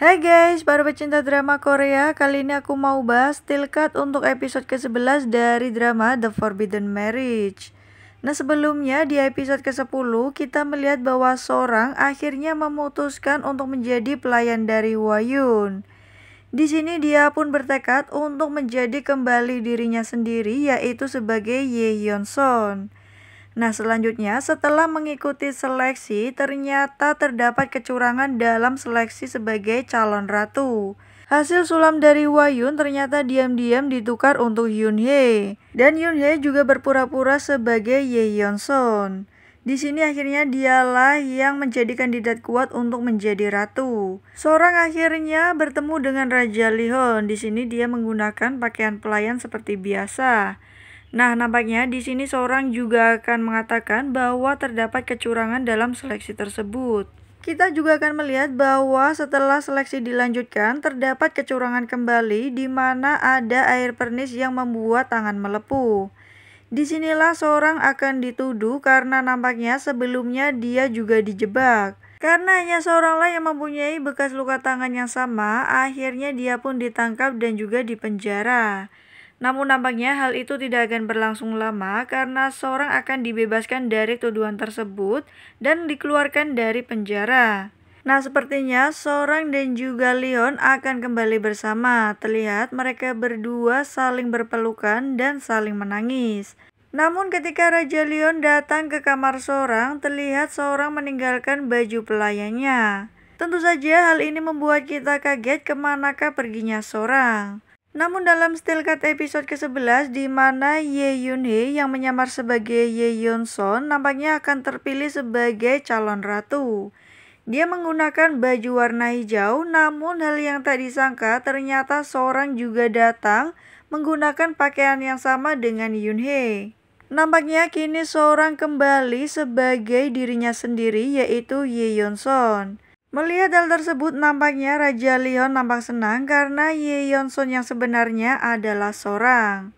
Hai guys, para pecinta drama Korea, kali ini aku mau bahas still cut untuk episode ke-11 dari drama The Forbidden Marriage. Nah sebelumnya di episode ke-10 kita melihat bahwa seorang akhirnya memutuskan untuk menjadi pelayan dari Wayun. Di sini dia pun bertekad untuk menjadi kembali dirinya sendiri yaitu sebagai Ye Yeon Son. Nah, selanjutnya setelah mengikuti seleksi, ternyata terdapat kecurangan dalam seleksi sebagai calon ratu. Hasil sulam dari Wayun ternyata diam-diam ditukar untuk Yun Dan Yun juga berpura-pura sebagai Ye Yeon Son. Di sini akhirnya dialah yang menjadi kandidat kuat untuk menjadi ratu. Seorang akhirnya bertemu dengan Raja Lihon. Di sini dia menggunakan pakaian pelayan seperti biasa. Nah, nampaknya di sini seorang juga akan mengatakan bahwa terdapat kecurangan dalam seleksi tersebut. Kita juga akan melihat bahwa setelah seleksi dilanjutkan, terdapat kecurangan kembali di mana ada air pernis yang membuat tangan melepuh. Disinilah seorang akan dituduh karena nampaknya sebelumnya dia juga dijebak. Karena hanya seoranglah yang mempunyai bekas luka tangan yang sama, akhirnya dia pun ditangkap dan juga dipenjara. Namun nampaknya hal itu tidak akan berlangsung lama karena seorang akan dibebaskan dari tuduhan tersebut dan dikeluarkan dari penjara. Nah, sepertinya seorang dan juga Leon akan kembali bersama. Terlihat mereka berdua saling berpelukan dan saling menangis. Namun ketika Raja Leon datang ke kamar seorang, terlihat seorang meninggalkan baju pelayannya. Tentu saja hal ini membuat kita kaget kemanakah perginya seorang. Namun dalam still Cut episode ke-11 di mana Ye Yun Hee yang menyamar sebagai Ye Yun Son nampaknya akan terpilih sebagai calon ratu. Dia menggunakan baju warna hijau namun hal yang tak disangka ternyata seorang juga datang menggunakan pakaian yang sama dengan Yun Hee. Nampaknya kini seorang kembali sebagai dirinya sendiri yaitu Ye Yun Son. Melihat hal tersebut nampaknya Raja Leon nampak senang karena Ye Yeonson yang sebenarnya adalah seorang.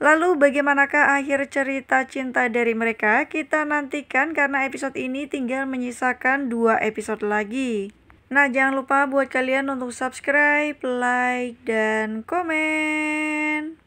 Lalu bagaimanakah akhir cerita cinta dari mereka? Kita nantikan karena episode ini tinggal menyisakan dua episode lagi. Nah jangan lupa buat kalian untuk subscribe, like, dan komen.